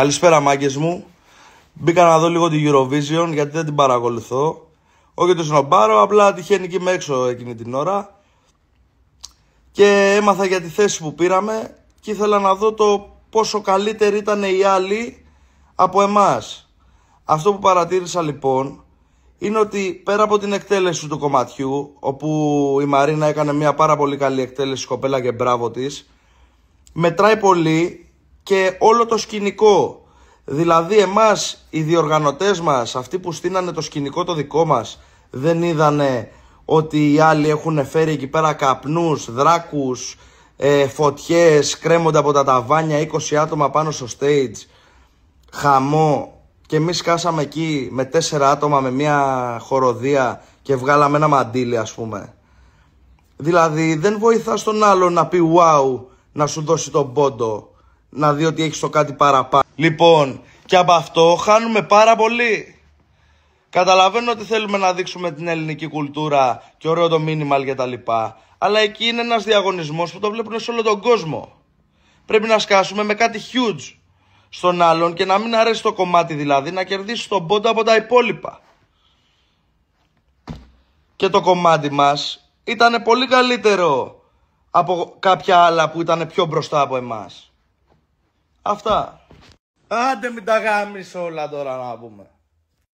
Καλησπέρα μάγκες μου. Μπήκα να δω λίγο την Eurovision γιατί δεν την παρακολουθώ. Όχι το πάρω απλά τυχαίνει και είμαι έξω εκείνη την ώρα. Και έμαθα για τη θέση που πήραμε και ήθελα να δω το πόσο καλύτερη ήταν οι άλλοι από εμάς. Αυτό που παρατήρησα λοιπόν είναι ότι πέρα από την εκτέλεση του κομματιού, όπου η Μαρίνα έκανε μια πάρα πολύ καλή εκτέλεση κοπέλα και μπράβο της, μετράει πολύ και όλο το σκηνικό. Δηλαδή εμάς οι διοργανωτές μας, αυτοί που στείνανε το σκηνικό το δικό μας, δεν είδανε ότι οι άλλοι έχουν φέρει εκεί πέρα καπνούς, δράκους, ε, φωτιές, κρέμονται από τα ταβάνια, 20 άτομα πάνω στο stage, χαμό. Και εμείς κάσαμε εκεί με τέσσερα άτομα με μια χοροδία και βγάλαμε ένα μαντίλι ας πούμε. Δηλαδή δεν βοηθάς τον άλλο να πει wow να σου δώσει τον πόντο να δει ότι έχεις το κάτι παραπάνω. Λοιπόν, και από αυτό χάνουμε πάρα πολύ. Καταλαβαίνω ότι θέλουμε να δείξουμε την ελληνική κουλτούρα και ωραίο το μήνυμα και τα λοιπά. Αλλά εκεί είναι ένας διαγωνισμός που το βλέπουν σε όλο τον κόσμο. Πρέπει να σκάσουμε με κάτι huge στον άλλον και να μην αρέσει το κομμάτι δηλαδή, να κερδίσει τον πόντο από τα υπόλοιπα. Και το κομμάτι μας ήταν πολύ καλύτερο από κάποια άλλα που ήταν πιο μπροστά από εμάς. Αυτά. Άντε μην τα όλα τώρα να πούμε.